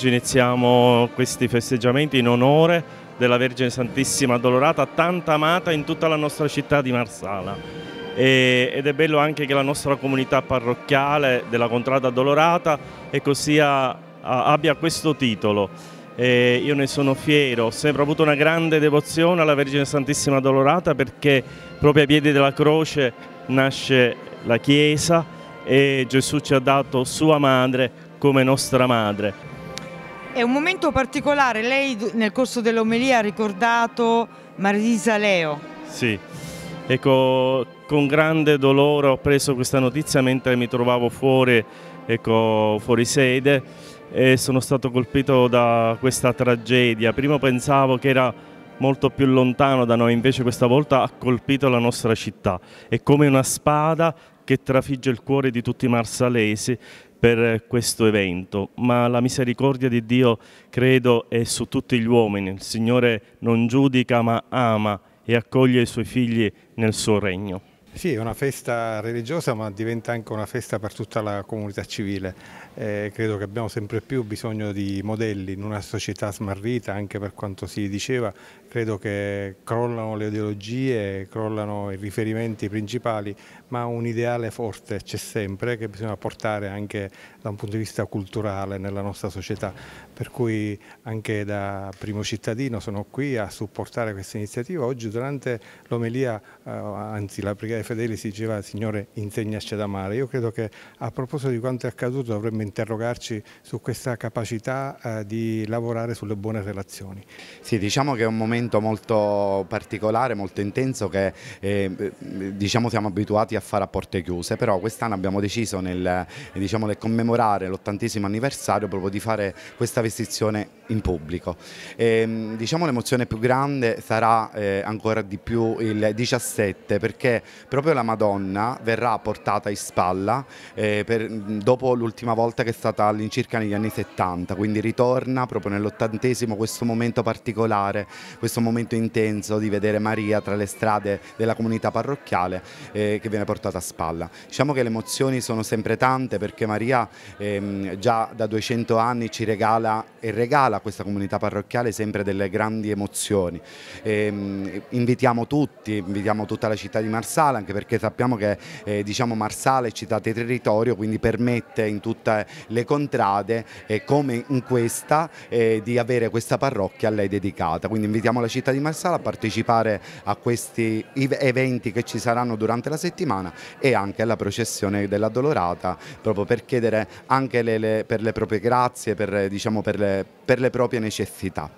oggi iniziamo questi festeggiamenti in onore della Vergine Santissima Addolorata, tanta amata in tutta la nostra città di Marsala. E, ed è bello anche che la nostra comunità parrocchiale della Contrada Addolorata sia, abbia questo titolo. E io ne sono fiero, ho sempre avuto una grande devozione alla Vergine Santissima Addolorata perché proprio ai piedi della croce nasce la Chiesa e Gesù ci ha dato sua madre come nostra madre. È un momento particolare, lei nel corso dell'omelia ha ricordato Marisa Leo. Sì, ecco, con grande dolore ho preso questa notizia mentre mi trovavo fuori, ecco, fuori sede e sono stato colpito da questa tragedia. Prima pensavo che era molto più lontano da noi, invece questa volta ha colpito la nostra città. È come una spada che trafigge il cuore di tutti i marsalesi per questo evento, ma la misericordia di Dio credo è su tutti gli uomini. Il Signore non giudica ma ama e accoglie i suoi figli nel suo regno. Sì, è una festa religiosa ma diventa anche una festa per tutta la comunità civile. Eh, credo che abbiamo sempre più bisogno di modelli in una società smarrita, anche per quanto si diceva, credo che crollano le ideologie, crollano i riferimenti principali, ma un ideale forte c'è sempre che bisogna portare anche da un punto di vista culturale nella nostra società. Per cui anche da primo cittadino sono qui a supportare questa iniziativa. Oggi durante l'omelia, eh, anzi la preghiera fedeli si diceva Signore insegnaci ad amare. Io credo che a proposito di quanto è accaduto dovremmo interrogarci su questa capacità eh, di lavorare sulle buone relazioni. Sì, diciamo che è un momento molto particolare, molto intenso che eh, diciamo siamo abituati a fare a porte chiuse, però quest'anno abbiamo deciso nel, diciamo, nel commemorare l'ottantesimo anniversario proprio di fare questa vestizione in pubblico. E, ehm, diciamo l'emozione più grande sarà eh, ancora di più il 17 perché proprio la Madonna verrà portata in spalla eh, per, dopo l'ultima volta che è stata all'incirca negli anni 70, quindi ritorna proprio nell'ottantesimo questo momento particolare, questo momento intenso di vedere Maria tra le strade della comunità parrocchiale eh, che viene portata a spalla. Diciamo che le emozioni sono sempre tante perché Maria ehm, già da 200 anni ci regala e regala a questa comunità parrocchiale sempre delle grandi emozioni. Eh, invitiamo tutti, invitiamo tutta la città di Marsala, anche perché sappiamo che eh, diciamo Marsala è città di territorio quindi permette in tutte le contrade eh, come in questa eh, di avere questa parrocchia a lei dedicata quindi invitiamo la città di Marsala a partecipare a questi eventi che ci saranno durante la settimana e anche alla processione dell'Addolorata, proprio per chiedere anche le, le, per le proprie grazie per, diciamo, per, le, per le proprie necessità.